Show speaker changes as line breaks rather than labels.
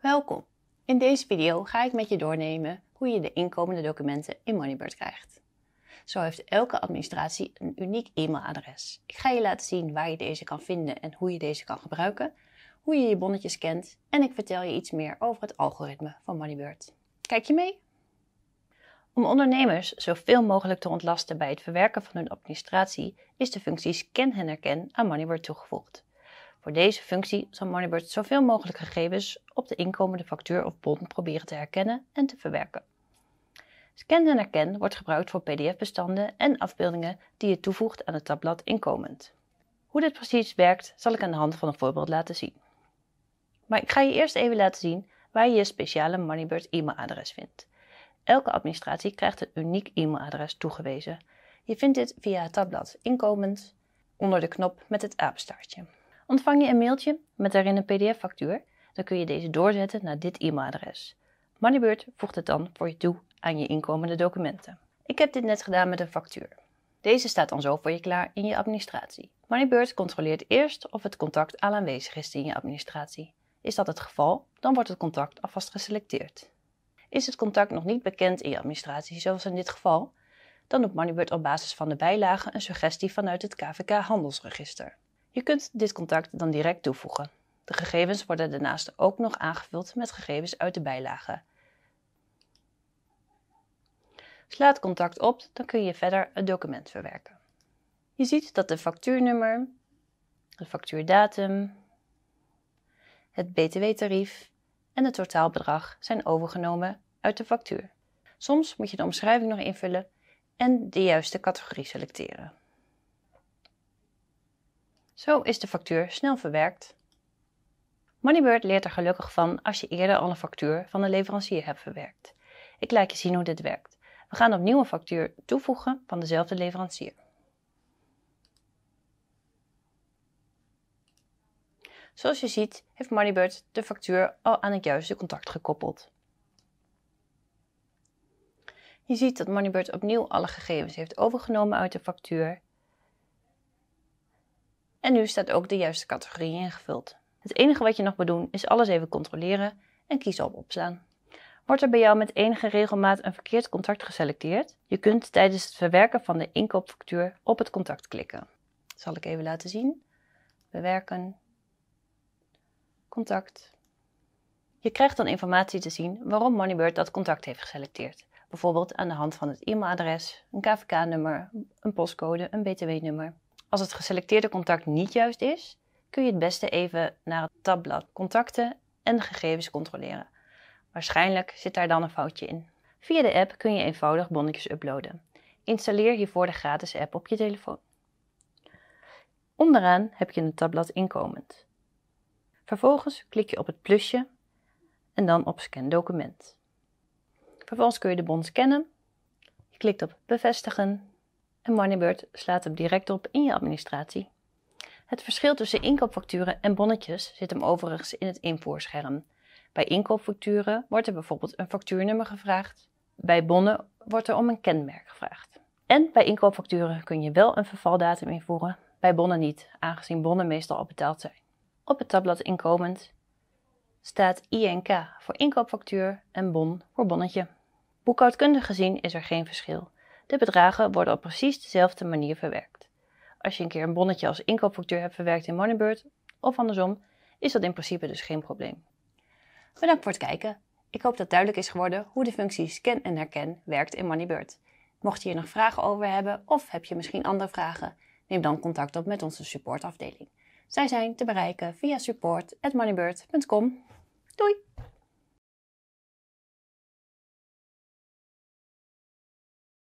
Welkom! In deze video ga ik met je doornemen hoe je de inkomende documenten in Moneybird krijgt. Zo heeft elke administratie een uniek e-mailadres. Ik ga je laten zien waar je deze kan vinden en hoe je deze kan gebruiken, hoe je je bonnetjes kent en ik vertel je iets meer over het algoritme van Moneybird. Kijk je mee? Om ondernemers zoveel mogelijk te ontlasten bij het verwerken van hun administratie is de functie Scan en Herken aan Moneybird toegevoegd. Voor deze functie zal Moneybird zoveel mogelijk gegevens op de inkomende factuur of bon proberen te herkennen en te verwerken. Scan en herken wordt gebruikt voor PDF-bestanden en afbeeldingen die je toevoegt aan het tabblad inkomend. Hoe dit precies werkt, zal ik aan de hand van een voorbeeld laten zien. Maar ik ga je eerst even laten zien waar je je speciale Moneybird e-mailadres vindt. Elke administratie krijgt een uniek e-mailadres toegewezen. Je vindt dit via het tabblad Inkomend onder de knop met het aapstaartje ontvang je een mailtje met daarin een PDF-factuur. Dan kun je deze doorzetten naar dit e-mailadres. Moneybird voegt het dan voor je toe aan je inkomende documenten. Ik heb dit net gedaan met een factuur. Deze staat dan zo voor je klaar in je administratie. Moneybird controleert eerst of het contact al aanwezig is in je administratie. Is dat het geval, dan wordt het contact alvast geselecteerd. Is het contact nog niet bekend in je administratie, zoals in dit geval, dan doet Moneybird op basis van de bijlage een suggestie vanuit het KVK handelsregister. Je kunt dit contact dan direct toevoegen. De gegevens worden daarnaast ook nog aangevuld met gegevens uit de bijlage. Sla het contact op, dan kun je verder het document verwerken. Je ziet dat de factuurnummer, de factuurdatum, het btw-tarief en het totaalbedrag zijn overgenomen uit de factuur. Soms moet je de omschrijving nog invullen en de juiste categorie selecteren. Zo is de factuur snel verwerkt. Moneybird leert er gelukkig van als je eerder al een factuur van een leverancier hebt verwerkt. Ik laat je zien hoe dit werkt. We gaan opnieuw een factuur toevoegen van dezelfde leverancier. Zoals je ziet heeft Moneybird de factuur al aan het juiste contact gekoppeld. Je ziet dat Moneybird opnieuw alle gegevens heeft overgenomen uit de factuur en nu staat ook de juiste categorie ingevuld. Het enige wat je nog moet doen is alles even controleren en kiezen op opslaan. Wordt er bij jou met enige regelmaat een verkeerd contact geselecteerd? Je kunt tijdens het verwerken van de inkoopfactuur op het contact klikken. Dat zal ik even laten zien. Bewerken. Contact. Je krijgt dan informatie te zien waarom Moneybird dat contact heeft geselecteerd. Bijvoorbeeld aan de hand van het e-mailadres, een KVK-nummer, een postcode, een BTW-nummer. Als het geselecteerde contact niet juist is, kun je het beste even naar het tabblad Contacten en de gegevens controleren. Waarschijnlijk zit daar dan een foutje in. Via de app kun je eenvoudig bonnetjes uploaden. Installeer hiervoor de gratis app op je telefoon. Onderaan heb je een tabblad Inkomend. Vervolgens klik je op het plusje en dan op Scan document. Vervolgens kun je de bon scannen. Je klikt op Bevestigen en Moneybird slaat hem direct op in je administratie. Het verschil tussen inkoopfacturen en bonnetjes zit hem overigens in het invoerscherm. Bij inkoopfacturen wordt er bijvoorbeeld een factuurnummer gevraagd. Bij bonnen wordt er om een kenmerk gevraagd. En bij inkoopfacturen kun je wel een vervaldatum invoeren, bij bonnen niet, aangezien bonnen meestal al betaald zijn. Op het tabblad inkomend staat INK voor inkoopfactuur en bon voor bonnetje. Boekhoudkundig gezien is er geen verschil. De bedragen worden op precies dezelfde manier verwerkt. Als je een keer een bonnetje als inkoopfactuur hebt verwerkt in Moneybird, of andersom, is dat in principe dus geen probleem. Bedankt voor het kijken. Ik hoop dat duidelijk is geworden hoe de functie scan en herken werkt in Moneybird. Mocht je hier nog vragen over hebben of heb je misschien andere vragen, neem dan contact op met onze supportafdeling. Zij zijn te bereiken via support@moneybird.com. Doei!